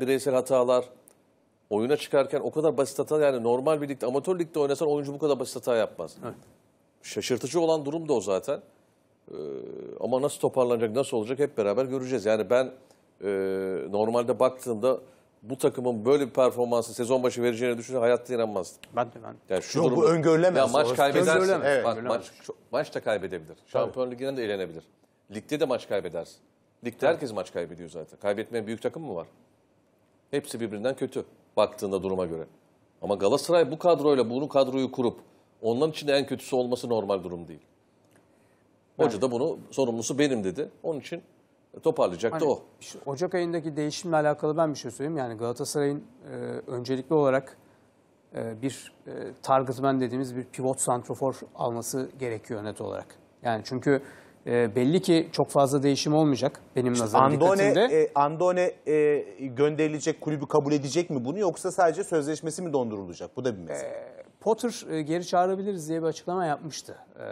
bireysel hatalar, oyuna çıkarken o kadar basit hata yani normal bir ligde amatör ligde oynasan oyuncu bu kadar basit hata yapmaz. Evet. Şaşırtıcı olan durum da o zaten. Ee, ama nasıl toparlanacak, nasıl olacak hep beraber göreceğiz. Yani ben e, normalde baktığımda bu takımın böyle bir performansı sezon başı vereceğini düşünse hayatta inanmazdım. Ben de ben. Yani şu Yok, durumda, bu öngörülemez. Ya maç kaybedersin. Evet, bak, maç, maç da kaybedebilir. Şampiyon Ligi'nden de elenebilir. Ligde de maç kaybedersin. Ligde herkes maç kaybediyor zaten. Kaybetmeyen büyük takım mı var? Hepsi birbirinden kötü baktığında duruma göre. Ama Galatasaray bu kadroyla bunu kadroyu kurup onların için en kötüsü olması normal durum değil. Hoca da bunu sorumlusu benim dedi. Onun için toparlayacak hani, o. Şu Ocak ayındaki değişimle alakalı ben bir şey söyleyeyim. Yani Galatasaray'ın e, öncelikli olarak e, bir e, targetman dediğimiz bir pivot santrofor alması gerekiyor net olarak. Yani çünkü e, belli ki çok fazla değişim olmayacak benim nazarım Andone, e, Andone e, gönderilecek kulübü kabul edecek mi bunu yoksa sadece sözleşmesi mi dondurulacak? Bu da bir mesele. Ee, Potter e, geri çağırabiliriz diye bir açıklama yapmıştı e,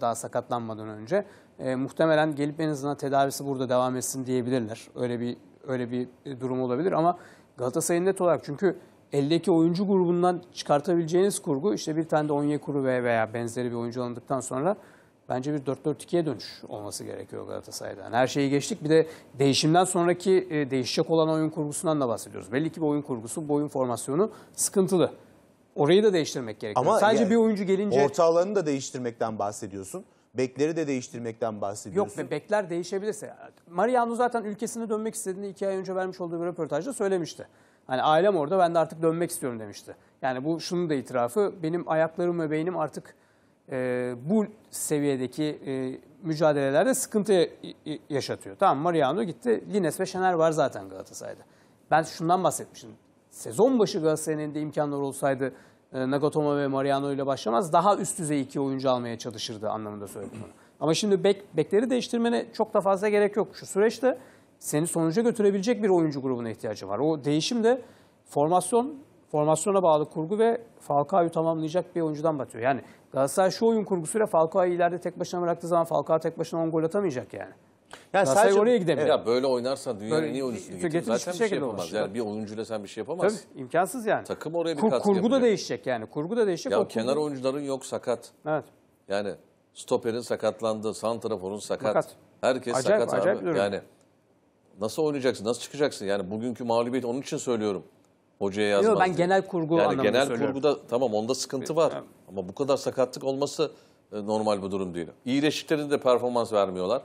daha sakatlanmadan önce. E, muhtemelen gelip en azından tedavisi burada devam etsin diyebilirler. Öyle bir öyle bir e, durum olabilir ama Galatasaray'ın net olarak çünkü eldeki oyuncu grubundan çıkartabileceğiniz kurgu işte bir tane de Onyekuru veya benzeri bir oyuncu alındıktan sonra bence bir 4-4-2'ye dönüş olması gerekiyor Galatasaray'dan. Her şeyi geçtik. Bir de değişimden sonraki e, değişecek olan oyun kurgusundan da bahsediyoruz. Belli ki bu oyun kurgusu, bu oyun formasyonu sıkıntılı. Orayı da değiştirmek gerekiyor. Ama Sadece yani, bir oyuncu gelince... Ortağlarını da değiştirmekten bahsediyorsun. Bekleri de değiştirmekten bahsediyorsun. Yok be bekler değişebilirse. Mariano zaten ülkesine dönmek istediğini iki ay önce vermiş olduğu bir röportajda söylemişti. Hani ailem orada ben de artık dönmek istiyorum demişti. Yani bu şunun da itirafı benim ayaklarım ve beynim artık e, bu seviyedeki e, mücadelelerde sıkıntı yaşatıyor. Tamam Mariano gitti, Lines ve Şener var zaten Galatasaray'da. Ben şundan bahsetmişim. Sezon başı Galatasaray'ın de imkanları olsaydı e, Nagatomo ve Mariano ile başlamaz daha üst düzey iki oyuncu almaya çalışırdı anlamında söyledim bunu. Ama şimdi bek, bekleri değiştirmene çok da fazla gerek yok. Şu süreçte seni sonuca götürebilecek bir oyuncu grubuna ihtiyacı var. O değişim de formasyon formasyona bağlı kurgu ve Falcao'yu tamamlayacak bir oyuncudan batıyor. Yani Galatasaray şu oyun kurgusuyla Falcao'yu ileride tek başına bıraktığı zaman Falcao tek başına 10 gol atamayacak yani. Yani Galatasaray sadece... oraya gidemiyor. Ya böyle oynarsan dünyanın böyle, niye oyuncusunu getirir? getirir? Zaten bir şey yapamaz. Olur. Yani bir oyuncuyla sen bir şey yapamazsın. Tabii imkansız yani. Takım oraya bir Kur, katkı Kurgu yapacak. da değişecek yani. Kurgu da değişecek. Ya o kenar kurgu... oyuncuların yok sakat. Evet. Yani stoperin sakatlandı, santraforun sakat. sakat. Herkes acayip, sakat acayip abi. Acayip yani nasıl oynayacaksın, nasıl çıkacaksın? Yani bugünkü mağlubiyet onun için söylüyorum hocaya yazmaz. Yok ben genel kurgu yani anlamında genel söylüyorum. kurguda tamam onda sıkıntı var. Evet. Ama bu kadar sakatlık olması e, normal bu durum değil. İyileştiklerinde de performans vermiyorlar.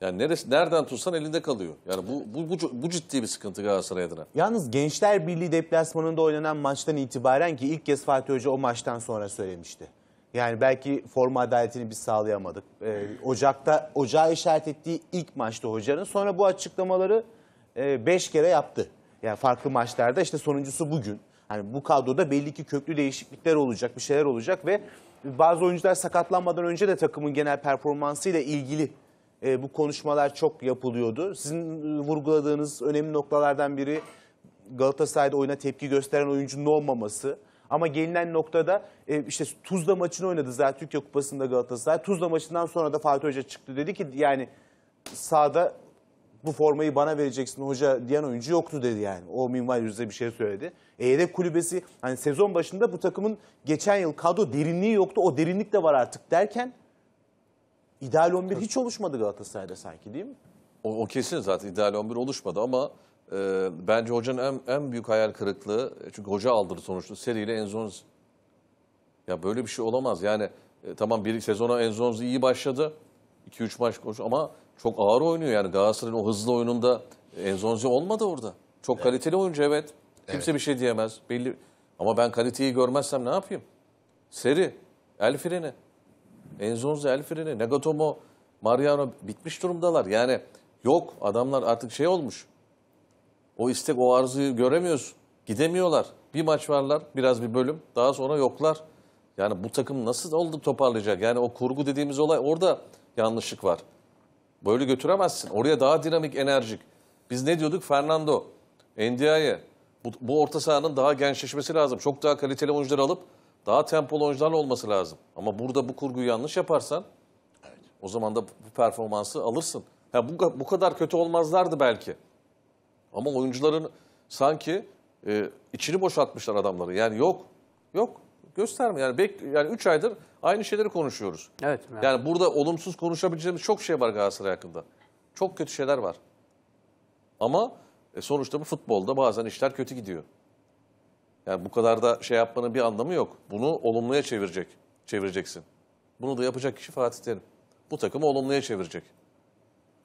Yani neresi, nereden tutsan elinde kalıyor. Yani bu, bu, bu, bu ciddi bir sıkıntı Galatasaray adına. Yalnız Gençler Birliği deplasmanında oynanan maçtan itibaren ki ilk kez Fatih Hoca o maçtan sonra söylemişti. Yani belki forma adaletini biz sağlayamadık. Ee, Ocak'ta, Ocağı işaret ettiği ilk maçta hocanın. Sonra bu açıklamaları 5 e, kere yaptı. Yani farklı maçlarda işte sonuncusu bugün. Hani bu kadroda belli ki köklü değişiklikler olacak, bir şeyler olacak ve bazı oyuncular sakatlanmadan önce de takımın genel performansıyla ilgili e, bu konuşmalar çok yapılıyordu. Sizin e, vurguladığınız önemli noktalardan biri Galatasaray'da oyuna tepki gösteren oyuncunun olmaması. Ama gelinen noktada e, işte Tuzla maçını oynadı zaten Türkiye Kupası'nda Galatasaray. Tuzla maçından sonra da Fatih Hoca çıktı dedi ki yani sağda bu formayı bana vereceksin hoca diyen oyuncu yoktu dedi yani. O minval yüzde bir şey söyledi. E, yedek kulübesi hani sezon başında bu takımın geçen yıl kadro derinliği yoktu. O derinlik de var artık derken ideal 11 hiç oluşmadı Galatasaray'da sanki değil mi? O, o kesin zaten ideal 11 oluşmadı ama e, bence hocanın en, en büyük hayal kırıklığı e, çünkü hoca aldırdı sonuçta seriyle Enzonzi. Ya böyle bir şey olamaz yani e, tamam bir sezona Enzonzi iyi başladı. 2-3 maç koş ama çok ağır oynuyor. Yani Galatasaray'ın o hızlı oyununda Enzonzi olmadı orada. Çok evet. kaliteli oyuncu evet. Kimse evet. bir şey diyemez. Belli ama ben kaliteyi görmezsem ne yapayım? Seri, el freni. Enzonzi el freni, Negatomo, Mariano bitmiş durumdalar. Yani yok adamlar artık şey olmuş. O istek, o arzuyu göremiyoruz. Gidemiyorlar. Bir maç varlar, biraz bir bölüm. Daha sonra yoklar. Yani bu takım nasıl oldu toparlayacak? Yani o kurgu dediğimiz olay orada yanlışlık var. Böyle götüremezsin. Oraya daha dinamik, enerjik. Biz ne diyorduk? Fernando, Endia'ya. Bu, bu orta sahanın daha gençleşmesi lazım. Çok daha kaliteli oyuncular alıp daha tempolu oyuncular olması lazım. Ama burada bu kurguyu yanlış yaparsan evet. o zaman da bu performansı alırsın. Ha, bu, bu kadar kötü olmazlardı belki. Ama oyuncuların sanki e, içini boşaltmışlar adamları. Yani yok. Yok gösterme. Yani bek yani 3 aydır aynı şeyleri konuşuyoruz. Evet. Yani. yani burada olumsuz konuşabileceğimiz çok şey var Galatasaray hakkında. Çok kötü şeyler var. Ama e, sonuçta bu futbolda bazen işler kötü gidiyor. Yani bu kadar da şey yapmanın bir anlamı yok. Bunu olumluya çevirecek, çevireceksin. Bunu da yapacak kişi Fatih Terim. Bu takımı olumluya çevirecek.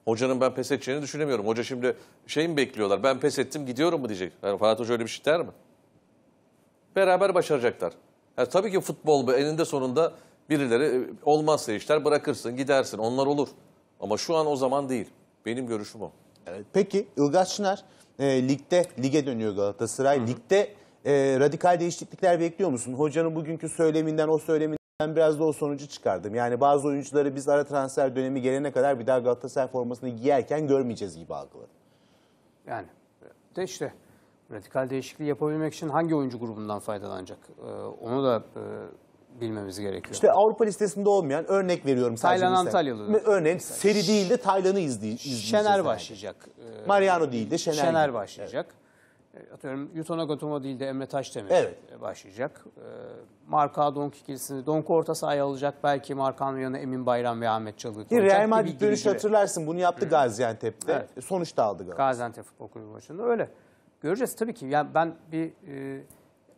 Hocanın ben pes edeceğini düşünemiyorum. Hoca şimdi şey mi bekliyorlar? Ben pes ettim gidiyorum mu diyecek. Yani Fatih Hoca öyle bir şey der mi? Beraber başaracaklar. Yani tabii ki futbol bu eninde sonunda birileri e, olmazsa işler bırakırsın, gidersin. Onlar olur. Ama şu an o zaman değil. Benim görüşüm o. Evet. Peki Ilgaz Şınar e, ligde lige dönüyor Galatasaray. Hı hı. Ligde e, radikal değişiklikler bekliyor musun? Hocanın bugünkü söyleminden o söyleminden biraz da o sonucu çıkardım. Yani bazı oyuncuları biz ara transfer dönemi gelene kadar bir daha Galatasaray formasını giyerken görmeyeceğiz gibi algıladım. Yani de işte Radikal değişikliği yapabilmek için hangi oyuncu grubundan faydalanacak? Ee, onu da e, bilmemiz gerekiyor. İşte Avrupa listesinde olmayan örnek veriyorum. Taylan Antalyalı. Örneğin mesela. seri değil de Taylan'ı izley izleyeceğiz. Şener başlayacak. Ee, Mariano değil de Şener. Şener gibi. başlayacak. Evet. Atıyorum Yutona Gatoma değil de Emre Taşdemir evet. E, başlayacak. Ee, Marka Donk ikilisini Donk orta sahaya alacak. Belki Markan yanına Emin Bayram ve Ahmet Çalık olacak. Real Madrid dönüşü hatırlarsın bunu yaptı Hı. Gaziantep'te. Evet. Sonuç aldı Gaziantep. Gaziantep Futbol Kulübü maçında öyle. Göreceğiz tabii ki. Yani ben bir e,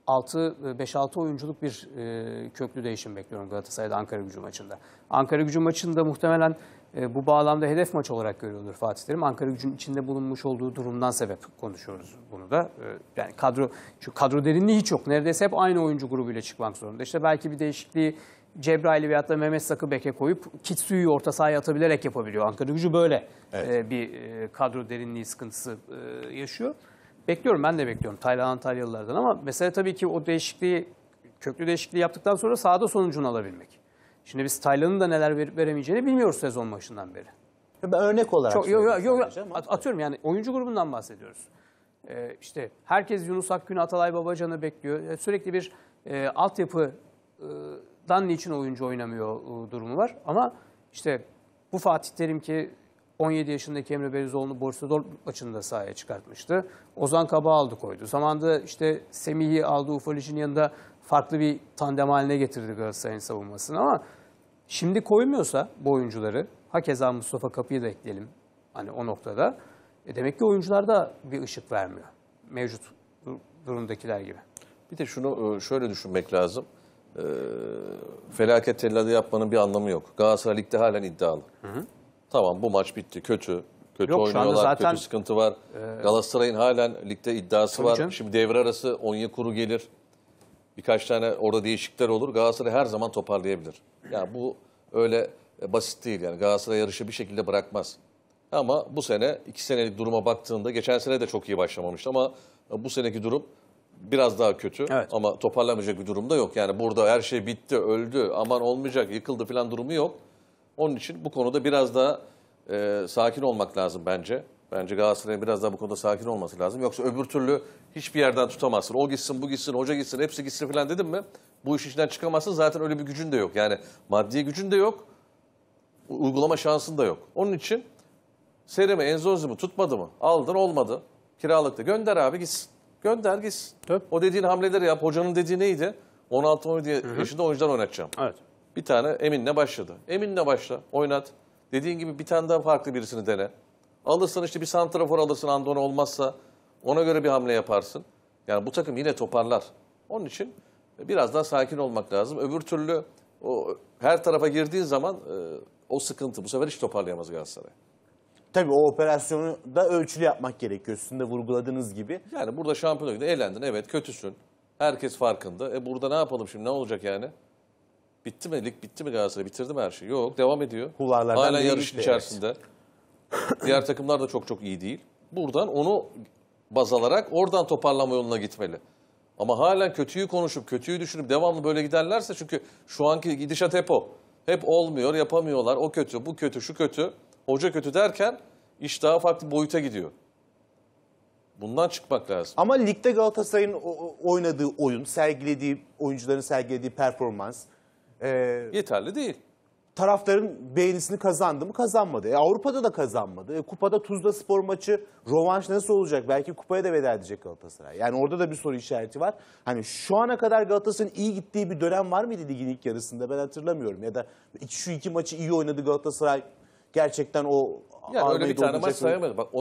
5-6 e, oyunculuk bir e, köklü değişim bekliyorum Galatasaray'da Ankara gücü maçında. Ankara gücü maçında muhtemelen e, bu bağlamda hedef maç olarak görüyordur Fatih Terim. Ankara gücünün içinde bulunmuş olduğu durumdan sebep konuşuyoruz bunu da. E, yani kadro şu kadro derinliği hiç yok. Neredeyse hep aynı oyuncu grubuyla çıkmak zorunda. İşte belki bir değişikliği Cebrail'i veyahut da Mehmet Sak'ı beke koyup Kitsu'yu orta sahaya atabilerek yapabiliyor. Ankara gücü böyle evet. e, bir e, kadro derinliği sıkıntısı e, yaşıyor. Bekliyorum ben de bekliyorum Taylan Antalyalılardan ama mesele tabii ki o değişikliği, köklü değişikliği yaptıktan sonra sahada sonucunu alabilmek. Şimdi biz Taylan'ın da neler verip veremeyeceğini bilmiyoruz sezon başından beri. Ben örnek olarak Çok, yo, yo, yo, atıyorum yani oyuncu grubundan bahsediyoruz. Ee, işte herkes Yunus Akgün, Atalay Babacan'ı bekliyor. Ee, sürekli bir e, altyapıdan ıı, niçin oyuncu oynamıyor e, durumu var. Ama işte bu Fatih Terim ki 17 yaşındaki Emre Belezoğlu'nu Borussia maçında sahaya çıkartmıştı. Ozan Kaba aldı koydu. Zamanında işte Semih'i aldı Ufalic'in yanında farklı bir tandem haline getirdi Galatasaray'ın savunmasını ama şimdi koymuyorsa bu oyuncuları, hakeza Mustafa Kapı'yı da ekleyelim hani o noktada. E demek ki oyuncular da bir ışık vermiyor mevcut durumdakiler gibi. Bir de şunu e, şöyle düşünmek lazım. E, felaket telladı yapmanın bir anlamı yok. Galatasaray Lig'de halen iddialı. Hı hı. Tamam bu maç bitti kötü. Kötü Yok, şu anda zaten- kötü sıkıntı var. E, Galatasaray'ın halen ligde iddiası var. canım. Şimdi devre arası Onyekuru gelir. Birkaç tane orada değişiklikler olur. Galatasaray her zaman toparlayabilir. Yani bu öyle basit değil yani. Galatasaray yarışı bir şekilde bırakmaz. Ama bu sene iki senelik duruma baktığında geçen sene de çok iyi başlamamıştı ama bu seneki durum biraz daha kötü Evet. ama toparlamayacak bir durumda yok. Yani burada her şey bitti, öldü, aman olmayacak, yıkıldı falan durumu yok. Onun için bu konuda biraz daha e, sakin olmak lazım bence. Bence Galatasaray'ın biraz daha bu konuda sakin olması lazım. Yoksa öbür türlü hiçbir yerden tutamazsın. O gitsin, bu gitsin, hoca gitsin, hepsi gitsin falan dedim mi? Bu iş içinden çıkamazsın. Zaten öyle bir gücün de yok. Yani maddi gücün de yok. Uygulama şansın da yok. Onun için Serimi, Enzozi tutmadı mı? Aldın olmadı. Kiralıkta gönder abi gitsin. Gönder gitsin. Tabii. O dediğin hamleleri yap. Hocanın dediği neydi? 16-17 yaşında oyuncudan oynatacağım. Evet. Bir tane Emin'le başladı. Emin'le başla, oynat. Dediğin gibi bir tane daha farklı birisini dene. Alırsın işte bir santrafor alırsın Andon olmazsa ona göre bir hamle yaparsın. Yani bu takım yine toparlar. Onun için biraz daha sakin olmak lazım. Öbür türlü o her tarafa girdiğin zaman e, o sıkıntı bu sefer hiç toparlayamaz Galatasaray. Tabii o operasyonu da ölçülü yapmak gerekiyor. Sizin de vurguladığınız gibi. Yani burada şampiyon eğlendin evet kötüsün. Herkes farkında. E burada ne yapalım şimdi ne olacak yani? Bitti mi lig? Bitti mi Galatasaray? Bitirdi mi her şey? Yok. Devam ediyor. Kulvarlardan Hala değil yarış işte, içerisinde. Diğer takımlar da çok çok iyi değil. Buradan onu baz alarak oradan toparlama yoluna gitmeli. Ama halen kötüyü konuşup, kötüyü düşünüp devamlı böyle giderlerse çünkü şu anki gidişat hep o. Hep olmuyor, yapamıyorlar. O kötü, bu kötü, şu kötü, hoca kötü derken iş daha farklı boyuta gidiyor. Bundan çıkmak lazım. Ama ligde Galatasaray'ın oynadığı oyun, sergilediği oyuncuların sergilediği performans, ee, Yeterli değil. Taraftarın beğenisini kazandı mı kazanmadı. E, Avrupa'da da kazanmadı. E, kupada Tuzla Spor maçı rovanş nasıl olacak? Belki kupaya da veda edecek Galatasaray. Yani orada da bir soru işareti var. Hani şu ana kadar Galatasaray'ın iyi gittiği bir dönem var mıydı ligin ilk yarısında ben hatırlamıyorum. Ya da şu iki maçı iyi oynadı Galatasaray gerçekten o... Yani öyle bir tane maç sayamadım. Bak,